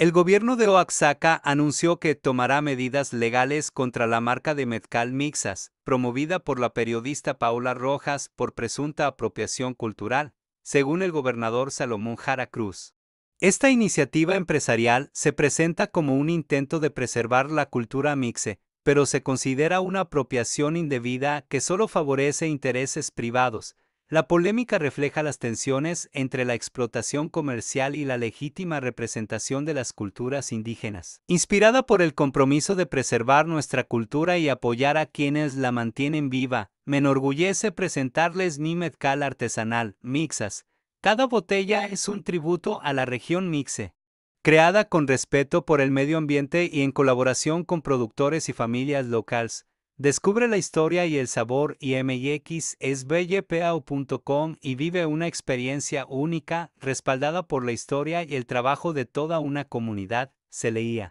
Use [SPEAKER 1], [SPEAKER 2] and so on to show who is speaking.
[SPEAKER 1] El gobierno de Oaxaca anunció que tomará medidas legales contra la marca de mezcal Mixas, promovida por la periodista Paula Rojas por presunta apropiación cultural, según el gobernador Salomón Jara Cruz. Esta iniciativa empresarial se presenta como un intento de preservar la cultura mixe, pero se considera una apropiación indebida que solo favorece intereses privados, la polémica refleja las tensiones entre la explotación comercial y la legítima representación de las culturas indígenas. Inspirada por el compromiso de preservar nuestra cultura y apoyar a quienes la mantienen viva, me enorgullece presentarles mi artesanal, Mixas. Cada botella es un tributo a la región Mixe. Creada con respeto por el medio ambiente y en colaboración con productores y familias locales, Descubre la historia y el sabor IMX es y vive una experiencia única, respaldada por la historia y el trabajo de toda una comunidad, se leía.